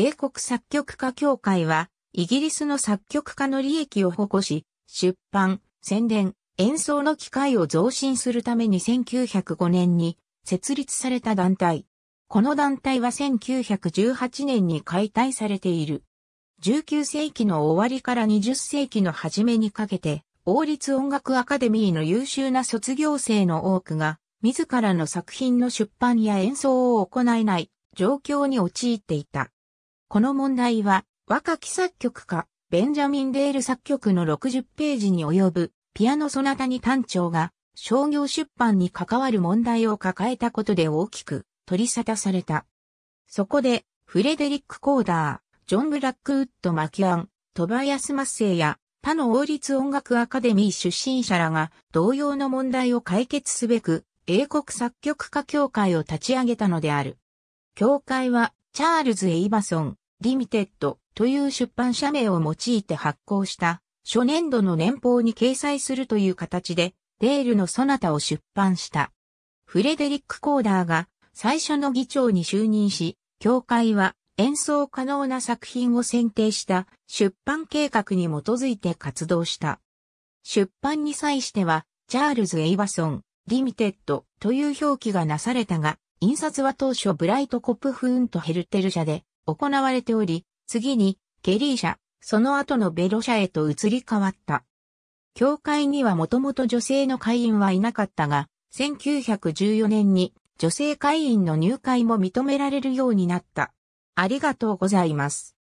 英国作曲家協会は、イギリスの作曲家の利益を誇し、出版、宣伝、演奏の機会を増進するために1905年に設立された団体。この団体は1918年に解体されている。19世紀の終わりから20世紀の初めにかけて、王立音楽アカデミーの優秀な卒業生の多くが、自らの作品の出版や演奏を行えない状況に陥っていた。この問題は、若き作曲家、ベンジャミン・デール作曲の60ページに及ぶ、ピアノソナタに単調が、商業出版に関わる問題を抱えたことで大きく取り沙汰された。そこで、フレデリック・コーダー、ジョン・ブラックウッド・マキアン、トバヤス・マッセイや、他の王立音楽アカデミー出身者らが同様の問題を解決すべく、英国作曲家協会を立ち上げたのである。協会は、チャールズ・エイバソン、リミテッドという出版社名を用いて発行した初年度の年報に掲載するという形でデールのソナタを出版した。フレデリック・コーダーが最初の議長に就任し、協会は演奏可能な作品を選定した出版計画に基づいて活動した。出版に際しては、チャールズ・エイバソン、リミテッドという表記がなされたが、印刷は当初ブライトコップフーンとヘルテル社で行われており、次にケリー社、その後のベロ社へと移り変わった。教会にはもともと女性の会員はいなかったが、1914年に女性会員の入会も認められるようになった。ありがとうございます。